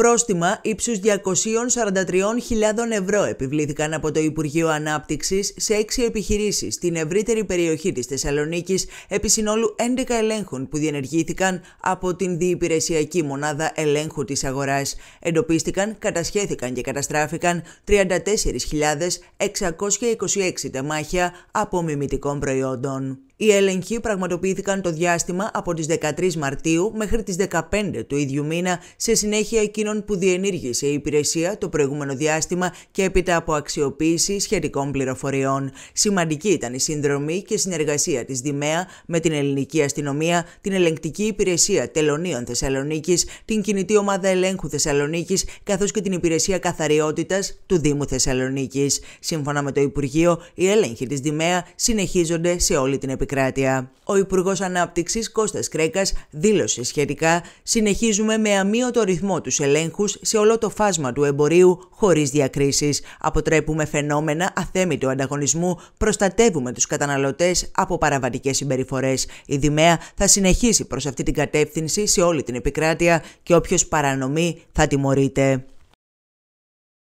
Πρόστιμα ύψους 243.000 ευρώ επιβλήθηκαν από το Υπουργείο Ανάπτυξης σε έξι επιχειρήσεις στην ευρύτερη περιοχή της Θεσσαλονίκης επί συνόλου 11 ελέγχων που διενεργήθηκαν από την Διυπηρεσιακή Μονάδα Ελέγχου της Αγοράς. Εντοπίστηκαν, κατασχέθηκαν και καταστράφηκαν 34.626 τεμάχια απομιμητικών προϊόντων. Οι έλεγχοι πραγματοποιήθηκαν το διάστημα από τις 13 Μαρτίου μέχρι τις 15 του ίδιου μήνα σε συνέχεια εκείνων που διενήργησε η υπηρεσία το προηγούμενο διάστημα και έπειτα από αξιοποίηση σχετικών πληροφοριών. Σημαντική ήταν η συνδρομή και συνεργασία της ΔΙΜΕΑ με την Ελληνική Αστυνομία, την Ελεγκτική Υπηρεσία Τελωνίων Θεσσαλονίκης, την Κινητή Ομάδα Ελέγχου Θεσσαλονίκης καθώς και την Υπηρεσία Καθαριότητας του Δήμου Θεσσαλονίκης. Σύμφωνα με το Υπουργείο, οι έλεγχοι της ΔΙΜΕΑ συνεχίζονται σε όλη την ο Υπουργός Ανάπτυξης Κώστας Κρέκα δήλωσε σχετικά: Συνεχίζουμε με αμύωτο ρυθμό τους ελέγχους σε όλο το φάσμα του εμπορίου χωρίς διακρίσεις. Αποτρέπουμε φαινόμενα αθέμητου ανταγωνισμού, προστατεύουμε τους καταναλωτές από παραβατικές συμπεριφορές. Η Δημαία θα συνεχίσει προς αυτή την κατεύθυνση σε όλη την επικράτεια και όποιος παρανομεί θα τιμωρείται.